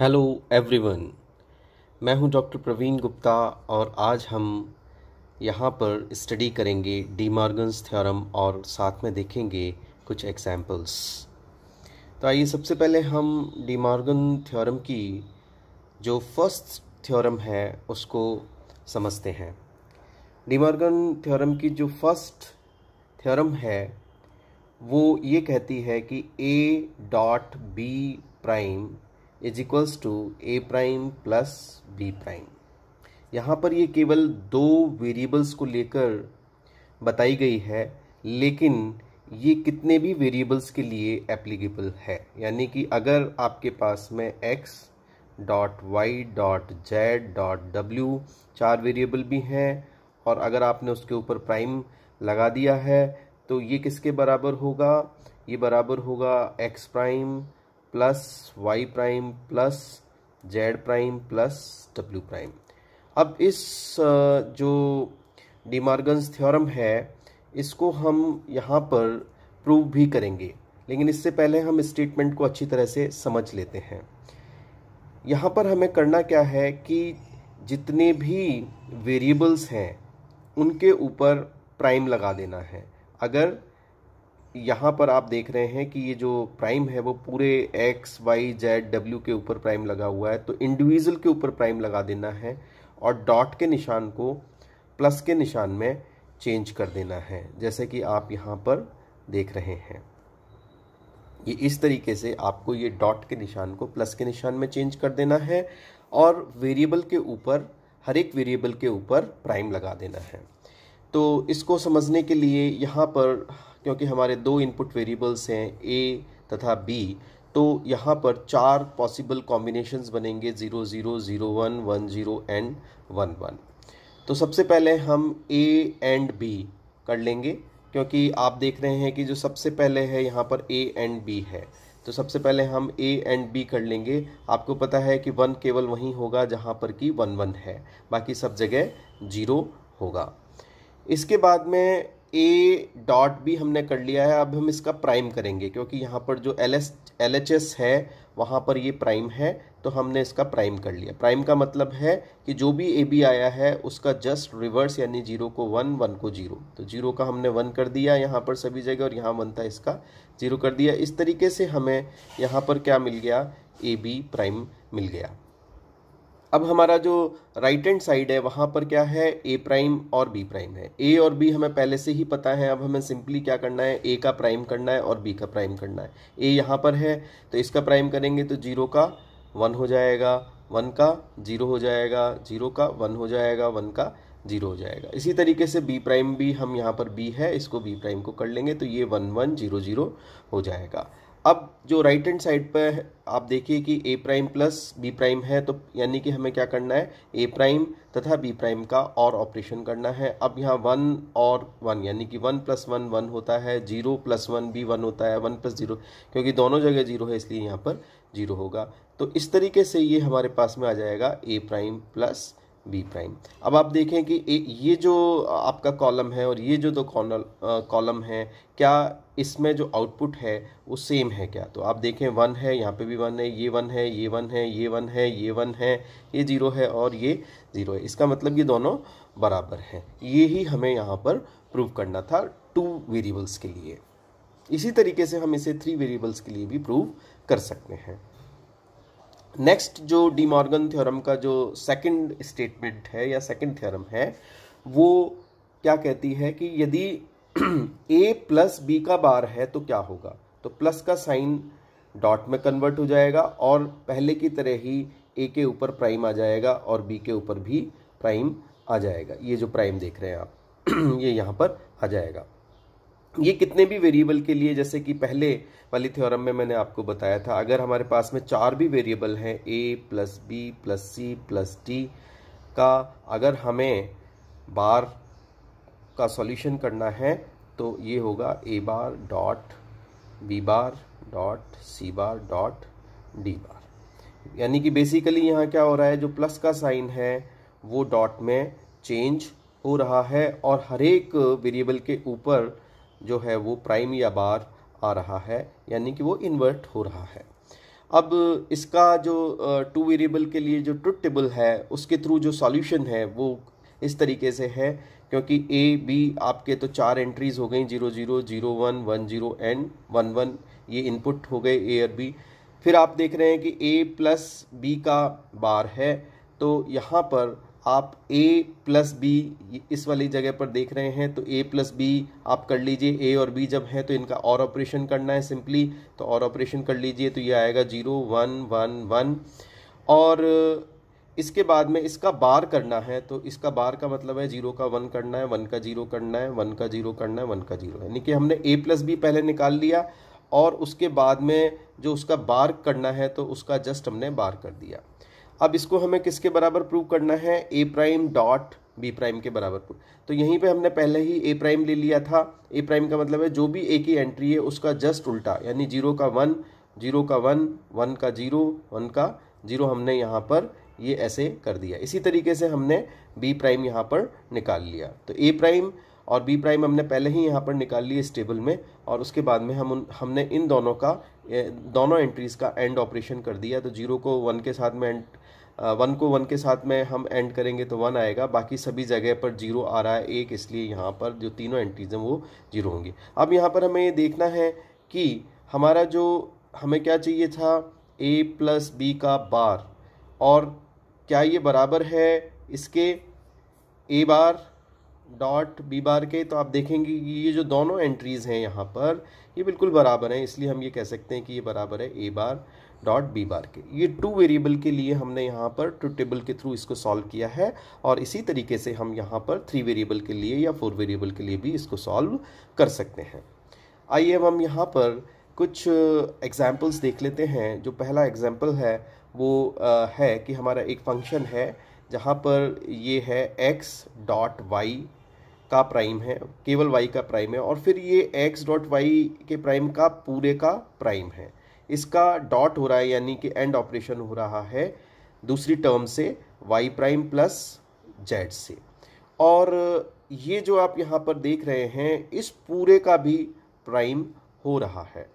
hello everyone मैं हूं doctor Praveen Gupta और आज हम यहां पर स्टडी करेंगे डी मार्गन्स थ्योरम और साथ में देखेंगे कुछ एग्जांपल्स तो आइए सबसे पहले हम डी मार्गन थ्योरम की जो फर्स्ट थ्योरम है उसको समझते हैं डी मार्गन थ्योरम की जो फर्स्ट थ्योरम है वो ये कहती है कि A dot B prime is equals to A prime plus B prime यहाँ पर ये केवल दो वेरिएबल्स को लेकर बताई गई है लेकिन ये कितने भी वेरिएबल्स के लिए एप्लीकेबल है यानी कि अगर आपके पास में x dot Y dot Z dot W चार वेरिएबल भी हैं और अगर आपने उसके ऊपर प्राइम लगा दिया है तो ये किसके बराबर होगा ये बराबर होगा X prime plus Y prime plus Z prime plus W prime अब इस जो डिमार्गन्स थ्योरम है इसको हम यहाँ पर प्रूव भी करेंगे लेकिन इससे पहले हम स्टेटमेंट को अच्छी तरह से समझ लेते हैं यहाँ पर हमें करना क्या है कि जितने भी वेरिएबल्स हैं उनके ऊपर प्राइम लगा देना है अगर यहाँ पर आप देख रहे हैं कि ये जो प्राइम है वो पूरे एक्स वाई जेड डब्ल्यू के ऊपर प्राइम लगा हुआ है तो इंडिविजुअल के ऊपर प्राइम लगा देना है और डॉट के निशान को प्लस के निशान में चेंज कर देना है जैसे कि आप यहाँ पर देख रहे हैं ये इस तरीके से आपको ये डॉट के निशान को प्लस के निशान में चेंज कर देना है और वेरिएबल के ऊपर हर एक वेरिएबल के ऊपर प्राइम लगा देना है तो इसको समझने के लिए यहाँ पर क्योंकि हमारे दो इनपुट वेरिएबल्स हैं ए तथा बी तो यहाँ पर चार पॉसिबल कॉम्बिनेशंस बनेंगे zero zero zero one one zero and one one तो सबसे पहले हम ए एंड बी कर लेंगे क्योंकि आप देख रहे हैं कि जो सबसे पहले है यहाँ पर ए एंड बी है तो सबसे पहले हम ए एंड बी कर लेंगे आपको पता है कि वन केवल वहीं होगा जहाँ पर कि वन वन है बाकी सब जगह जीरो होगा इसके बाद में ए डॉट भी हमने कर लिया है अब हम इसका प्राइम करेंगे क्योंकि यहाँ पर जो L S L H S है वहाँ पर ये प्राइम है तो हमने इसका प्राइम कर लिया प्राइम का मतलब है कि जो भी ए बी आया है उसका जस्ट रिवर्स यानी जीरो को वन वन को जीरो तो जीरो का हमने वन कर दिया यहाँ पर सभी जगह और यहाँ वन था इसका जीरो कर दिया इस तरीके से हमें यहाँ पर क्या मिल गया ए बी प्राइम मिल गया अब हमारा जो राइट हैंड साइड है वहाँ पर क्या है ए प्राइम और बी प्राइम है ए और बी हमें पहले से ही पता है अब हमें सिंपली क्या करना है ए का प्राइम करना है और बी का प्राइम करना है ए यहाँ पर है तो इसका प्राइम करेंगे तो जीरो का वन हो जाएगा वन का जीरो हो जाएगा जीरो का वन हो जाएगा वन का जीरो हो जाएगा इसी तरीके से बी प्राइम भी हम यहाँ पर बी है इसको बी प्राइम को कर लेंगे तो ये वन वन जीरो जीरो हो जाएगा अब जो राइट हैंड साइड पर आप देखिए कि A prime plus B prime है तो यानी कि हमें क्या करना है ए प्राइम तथा बी प्राइम का और ऑपरेशन करना है अब यहाँ वन और वन यानी कि वन प्लस वन वन होता है जीरो प्लस वन भी वन होता है वन प्लस जीरो क्योंकि दोनों जगह जीरो है इसलिए यहाँ पर जीरो होगा तो इस तरीके से ये हमारे पास में आ जाएगा A prime plus B prime अब आप देखें कि ये जो आपका कॉलम है और ये जो दो कॉलम कॉलम है क्या इसमें जो आउटपुट है वो सेम है क्या तो आप देखें वन है यहाँ पे भी वन है ये वन है ये वन है ये वन है ये वन है ये ज़ीरो है और ये ज़ीरो है इसका मतलब ये दोनों बराबर हैं ये ही हमें यहाँ पर प्रूव करना था टू वेरिएबल्स के लिए इसी तरीके से हम इसे थ्री वेरिएबल्स के लिए भी प्रूव कर सकते हैं नेक्स्ट जो डी मॉर्गन थ्योरम का जो सेकंड स्टेटमेंट है या सेकंड थ्योरम है वो क्या कहती है कि यदि ए प्लस बी का बार है तो क्या होगा तो प्लस का साइन डॉट में कन्वर्ट हो जाएगा और पहले की तरह ही ए के ऊपर प्राइम आ जाएगा और बी के ऊपर भी प्राइम आ जाएगा ये जो प्राइम देख रहे हैं आप ये यहाँ पर आ जाएगा ये कितने भी वेरिएबल के लिए जैसे कि पहले वाली थ्योरम में मैंने आपको बताया था अगर हमारे पास में चार भी वेरिएबल हैं A plus B plus C plus D का अगर हमें बार का सॉल्यूशन करना है तो ये होगा A bar dot B bar dot C bar dot D bar यानी कि बेसिकली यहाँ क्या हो रहा है जो प्लस का साइन है वो डॉट में चेंज हो रहा है और हर एक वेरिएबल के ऊपर जो है वो प्राइम या बार आ रहा है यानी कि वो इन्वर्ट हो रहा है अब इसका जो टू वेरिएबल के लिए जो ट्रुथ टेबल है उसके थ्रू जो सॉल्यूशन है वो इस तरीके से है क्योंकि ए बी आपके तो चार एंट्रीज़ हो गई zero zero zero one one zero and one one ये इनपुट हो गए ए और बी फिर आप देख रहे हैं कि ए प्लस बी का बार है तो यहाँ पर आप a प्लस बी इस वाली जगह पर देख रहे हैं तो a प्लस बी आप कर लीजिए a और b जब है तो इनका और ऑपरेशन करना है सिंपली तो और ऑपरेशन कर लीजिए तो ये आएगा जीरो वन वन वन और इसके बाद में इसका बार करना है तो इसका बार का मतलब है जीरो का वन करना है वन का जीरो करना है वन का जीरो करना है वन का जीरो यानी कि हमने ए प्लस बी पहले निकाल लिया और उसके बाद में जो उसका बार करना है तो उसका जस्ट हमने बार कर दिया अब इसको हमें किसके बराबर प्रूव करना है A prime dot B prime के बराबर प्रूव तो यहीं पे हमने पहले ही ए प्राइम ले लिया था ए प्राइम का मतलब है जो भी ए की एंट्री है उसका जस्ट उल्टा यानी जीरो का वन जीरो का वन वन का जीरो वन का जीरो हमने यहाँ पर ये ऐसे कर दिया इसी तरीके से हमने बी प्राइम यहाँ पर निकाल लिया तो ए प्राइम और बी प्राइम हमने पहले ही यहाँ पर निकाल लिए इस टेबल में और उसके बाद में हम उन हमने इन दोनों का दोनों एंट्रीज़ का एंड ऑपरेशन कर दिया तो जीरो को वन के साथ में एंड वन को वन के साथ में हम एंड करेंगे तो वन आएगा बाकी सभी जगह पर जीरो आ रहा है एक इसलिए यहाँ पर जो तीनों एंट्रीज हैं वो जीरो होंगे अब यहाँ पर हमें देखना है कि हमारा जो हमें क्या चाहिए था ए प्लस बी का बार और क्या ये बराबर है इसके ए बार डॉट बी बार के तो आप देखेंगे कि ये जो दोनों एंट्रीज़ हैं यहाँ पर ये बिल्कुल बराबर हैं इसलिए हम ये कह सकते हैं कि ये बराबर है ए बार डॉट बी बार के ये टू वेरिएबल के लिए हमने यहाँ पर टू टेबल के थ्रू इसको सॉल्व किया है और इसी तरीके से हम यहाँ पर थ्री वेरिएबल के लिए या फोर वेरिएबल के लिए भी इसको सॉल्व कर सकते हैं आइए अब हम यहाँ पर कुछ एग्जाम्पल्स uh, देख लेते हैं जो पहला एग्जाम्पल है वो आ, uh, है कि हमारा एक फंक्शन है जहाँ पर ये है एक्स डॉट वाई का प्राइम है केवल वाई का प्राइम है और फिर ये एक्स डॉट वाई के प्राइम का पूरे का प्राइम है इसका डॉट हो रहा है यानी कि एंड ऑपरेशन हो रहा है दूसरी टर्म से वाई प्राइम प्लस जेड से और ये जो आप यहाँ पर देख रहे हैं इस पूरे का भी प्राइम हो रहा है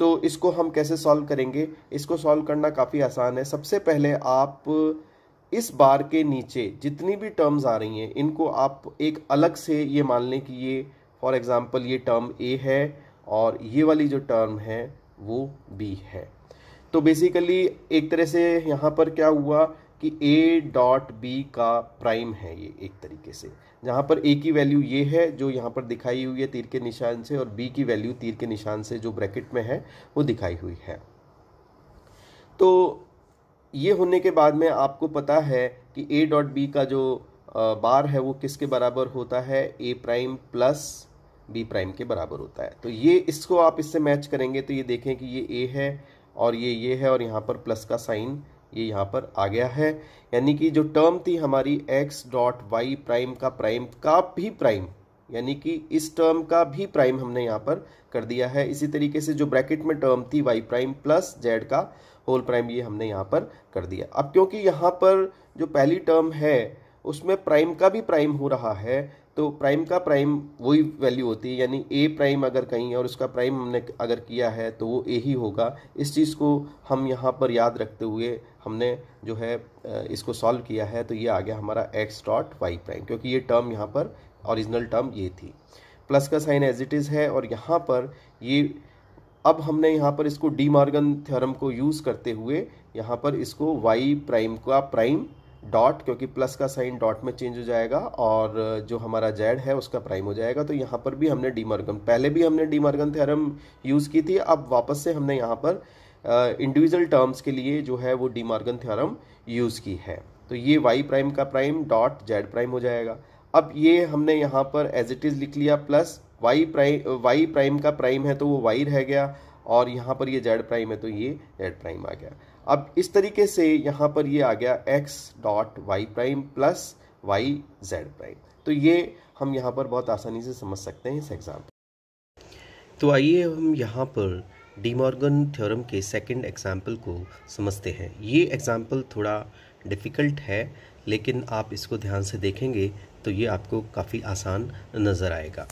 तो इसको हम कैसे सॉल्व करेंगे इसको सॉल्व करना काफ़ी आसान है सबसे पहले आप इस बार के नीचे जितनी भी टर्म्स आ रही हैं इनको आप एक अलग से ये मान लें कि ये फॉर एग्ज़ाम्पल ये टर्म ए है और ये वाली जो टर्म है वो बी है तो बेसिकली एक तरह से यहाँ पर क्या हुआ कि ए डॉट बी का प्राइम है ये एक तरीके से जहाँ पर ए की वैल्यू ये है जो यहाँ पर दिखाई हुई है तीर के निशान से और बी की वैल्यू तीर के निशान से जो ब्रैकेट में है वो दिखाई हुई है तो ये होने के बाद में आपको पता है कि ए डॉट बी का जो बार है वो किसके बराबर होता है A prime plus B prime के बराबर होता है तो ये इसको आप इससे मैच करेंगे तो ये देखें कि ये ए है और ये ये है और यहाँ पर प्लस का साइन ये यहाँ पर आ गया है यानी कि जो टर्म थी हमारी एक्स डॉट वाई प्राइम का प्राइम का भी प्राइम यानी कि इस टर्म का भी प्राइम हमने यहाँ पर कर दिया है इसी तरीके से जो ब्रैकेट में टर्म थी वाई प्राइम प्लस जेड का होल प्राइम ये हमने यहाँ पर कर दिया अब क्योंकि यहाँ पर जो पहली टर्म है उसमें प्राइम का भी प्राइम हो रहा है तो प्राइम का प्राइम वही वैल्यू होती है यानी ए प्राइम अगर कहीं है और उसका प्राइम हमने अगर किया है तो वो ए ही होगा इस चीज़ को हम यहाँ पर याद रखते हुए हमने जो है इसको सॉल्व किया है तो ये आ गया हमारा एक्स डॉट वाई प्राइम क्योंकि ये टर्म यहाँ पर ओरिजिनल टर्म ये थी प्लस का साइन एज इट इज़ है और यहाँ पर ये अब हमने यहाँ पर इसको डी मार्गन थ्योरम को यूज़ करते हुए यहाँ पर इसको वाई प्राइम का प्राइम डॉट क्योंकि प्लस का साइन डॉट में चेंज हो जाएगा और जो हमारा जेड है उसका प्राइम हो जाएगा तो यहाँ पर भी हमने मार्गन पहले भी हमने मार्गन थ्योरम यूज़ की थी अब वापस से हमने यहाँ पर इंडिविजुअल टर्म्स के लिए जो है वो डीमार्गन थ्योरम यूज़ की है तो ये वाई प्राइम का प्राइम डॉट जेड प्राइम हो जाएगा अब ये हमने यहाँ पर एज इट इज़ लिख लिया plus Y prime Y prime का प्राइम है तो वो वाई रह गया और यहाँ पर ये जेड प्राइम है तो ये जेड प्राइम आ गया अब इस तरीके से यहाँ पर ये यह आ गया x dot Y prime plus Y Z prime तो ये हम यहाँ पर बहुत आसानी से समझ सकते हैं इस एग्ज़ाम्पल तो आइए हम यहाँ पर डीमॉर्गन थ्योरम के सेकंड एग्जाम्पल को समझते हैं ये एग्ज़ाम्पल थोड़ा डिफ़िकल्ट है लेकिन आप इसको ध्यान से देखेंगे तो ये आपको काफ़ी आसान नज़र आएगा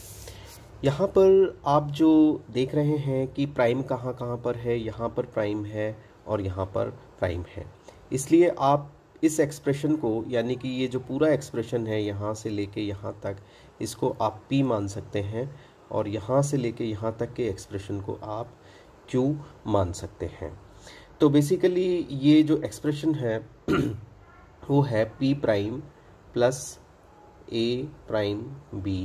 यहाँ पर आप जो देख रहे हैं कि प्राइम कहाँ कहाँ पर है यहाँ पर प्राइम है और यहाँ पर प्राइम है इसलिए आप इस एक्सप्रेशन को यानी कि ये जो पूरा एक्सप्रेशन है यहाँ से लेके यहाँ तक इसको आप पी मान सकते हैं और यहाँ से लेके यहाँ तक के एक्सप्रेशन को आप क्यू मान सकते हैं तो बेसिकली ये जो एक्सप्रेशन है वो है P prime plus A prime B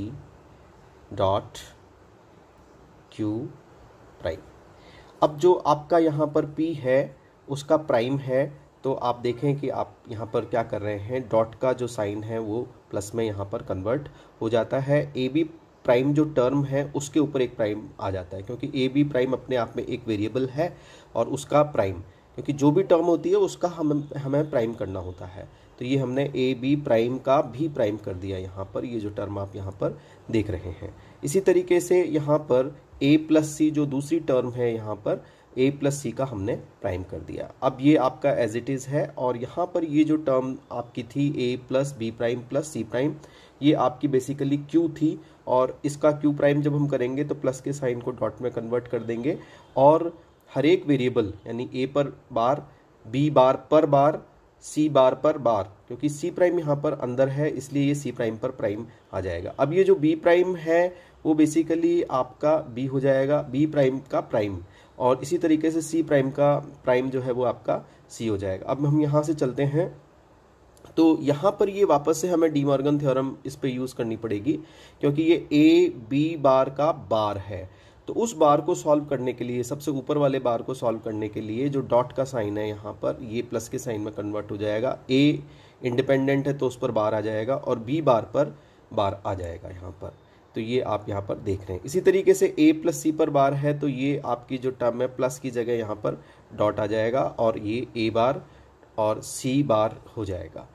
dot Q prime अब जो आपका यहाँ पर पी है उसका प्राइम है तो आप देखें कि आप यहाँ पर क्या कर रहे हैं डॉट का जो साइन है वो प्लस में यहाँ पर कन्वर्ट हो जाता है ए बी प्राइम जो टर्म है उसके ऊपर एक प्राइम आ जाता है क्योंकि ए बी प्राइम अपने आप में एक वेरिएबल है और उसका प्राइम क्योंकि जो भी टर्म होती है उसका हम हमें प्राइम करना होता है तो ये हमने ए बी प्राइम का भी प्राइम कर दिया यहाँ पर ये जो टर्म आप यहाँ पर देख रहे हैं इसी तरीके से यहाँ पर ए प्लस सी जो दूसरी टर्म है यहाँ पर ए प्लस सी का हमने प्राइम कर दिया अब ये आपका एज इट इज़ है और यहाँ पर ये जो टर्म आपकी थी A plus B prime plus C prime ये आपकी बेसिकली क्यू थी और इसका क्यू प्राइम जब हम करेंगे तो प्लस के साइन को डॉट में कन्वर्ट कर देंगे और हर एक वेरिएबल यानी ए पर बार बी बार पर बार सी बार पर बार क्योंकि सी प्राइम यहाँ पर अंदर है इसलिए ये सी प्राइम पर प्राइम आ जाएगा अब ये जो बी प्राइम है वो बेसिकली आपका बी हो जाएगा बी प्राइम का प्राइम और इसी तरीके से सी प्राइम का प्राइम जो है वो आपका सी हो जाएगा अब हम यहाँ से चलते हैं तो यहाँ पर ये वापस से हमें डी मॉर्गन थ्योरम इस पर यूज़ करनी पड़ेगी क्योंकि ये ए बी बार का बार है तो उस बार को सॉल्व करने के लिए सबसे ऊपर वाले बार को सॉल्व करने के लिए जो डॉट का साइन है यहाँ पर ये प्लस के साइन में कन्वर्ट हो जाएगा ए इंडिपेंडेंट है तो उस पर बार आ जाएगा और बी बार पर बार आ जाएगा यहाँ पर तो ये आप यहाँ पर देख रहे हैं इसी तरीके से ए प्लस सी पर बार है तो ये आपकी जो टर्म है प्लस की जगह यहाँ पर डॉट आ जाएगा और ये ए बार और सी बार हो जाएगा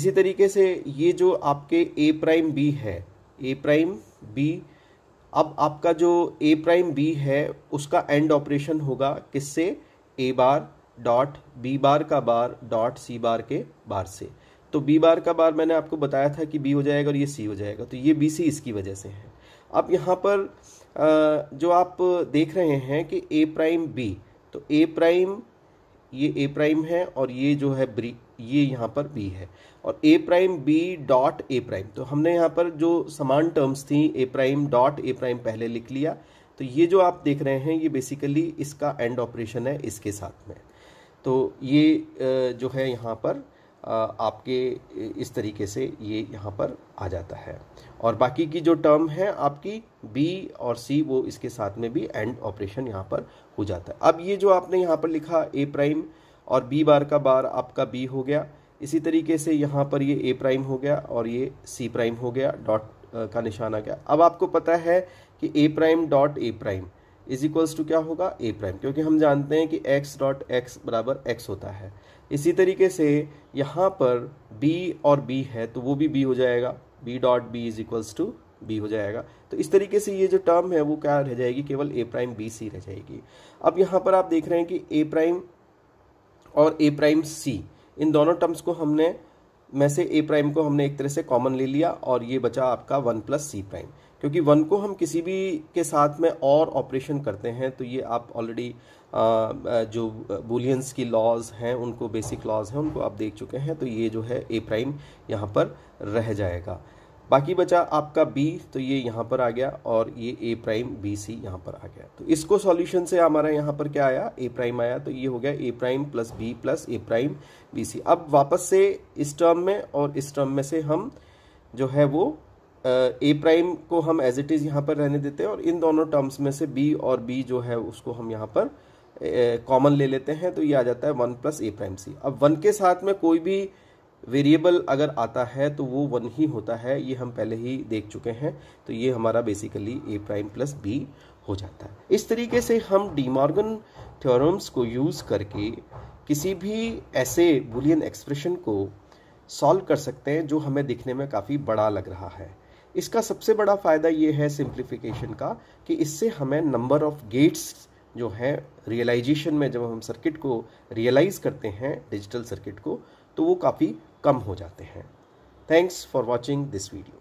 इसी तरीके से ये जो आपके ए प्राइम बी है ए प्राइम बी अब आपका जो ए प्राइम बी है उसका एंड ऑपरेशन होगा किससे ए बार डॉट बी बार का बार डॉट सी बार के बार से तो बी बार का बार मैंने आपको बताया था कि बी हो जाएगा और ये सी हो जाएगा तो ये बी सी इसकी वजह से है अब यहाँ पर जो आप देख रहे हैं कि ए प्राइम बी तो ए प्राइम ये ए प्राइम है और ये जो है ब्री ये यहाँ पर बी है और A prime B dot A prime तो हमने यहाँ पर जो समान टर्म्स थी A prime dot A prime पहले लिख लिया तो ये जो आप देख रहे हैं ये बेसिकली इसका एंड ऑपरेशन है इसके साथ में तो ये जो है यहाँ पर आपके इस तरीके से ये यहाँ पर आ जाता है और बाकी की जो टर्म है आपकी बी और सी वो इसके साथ में भी एंड ऑपरेशन यहाँ पर हो जाता है अब ये जो आपने यहाँ पर लिखा ए प्राइम और बी बार का बार आपका बी हो गया इसी तरीके से यहाँ पर ये ए प्राइम हो गया और ये सी प्राइम हो गया डॉट का निशान आ गया अब आपको पता है कि A prime dot A prime is equals to क्या होगा ए प्राइम क्योंकि हम जानते हैं कि एक्स डॉट एक्स बराबर एक्स होता है इसी तरीके से यहाँ पर बी और बी है तो वो भी बी हो जाएगा B dot B is equals to B हो जाएगा तो इस तरीके से ये जो टर्म है वो क्या रह जाएगी केवल ए प्राइम बी सी रह जाएगी अब यहाँ पर आप देख रहे हैं कि ए प्राइम और ए प्राइम सी इन दोनों टर्म्स को हमने में से ए प्राइम को हमने एक तरह से कॉमन ले लिया और ये बचा आपका वन प्लस सी प्राइम क्योंकि वन को हम किसी भी के साथ में और ऑपरेशन करते हैं तो ये आप ऑलरेडी जो बुलियंस की लॉज हैं उनको बेसिक लॉज हैं उनको आप देख चुके हैं तो ये जो है ए प्राइम यहाँ पर रह जाएगा बाकी बचा आपका बी तो ये यहाँ पर आ गया और ये ए प्राइम बी सी यहाँ पर आ गया तो इसको सॉल्यूशन से हमारा यहाँ पर क्या आया ए प्राइम आया तो ये हो गया A prime plus B plus A prime B C अब वापस से इस टर्म में और इस टर्म में से हम जो है वो ए प्राइम को हम एज इट इज़ यहाँ पर रहने देते हैं और इन दोनों टर्म्स में से बी और बी जो है उसको हम यहाँ पर कॉमन ले लेते हैं तो ये आ जाता है one plus A prime C अब वन के साथ में कोई भी वेरिएबल अगर आता है तो वो वन ही होता है ये हम पहले ही देख चुके हैं तो ये हमारा basically A prime plus B हो जाता है इस तरीके से हम डीमार्गन थ्योरम्स को यूज़ करके किसी भी ऐसे बुलियन एक्सप्रेशन को सॉल्व कर सकते हैं जो हमें दिखने में काफ़ी बड़ा लग रहा है इसका सबसे बड़ा फ़ायदा ये है सिंप्लीफिकेशन का कि इससे हमें नंबर ऑफ गेट्स जो है रियलाइजेशन में जब हम सर्किट को रियलाइज़ करते हैं डिजिटल सर्किट को तो वो काफ़ी कम हो जाते हैं thanks for watching this video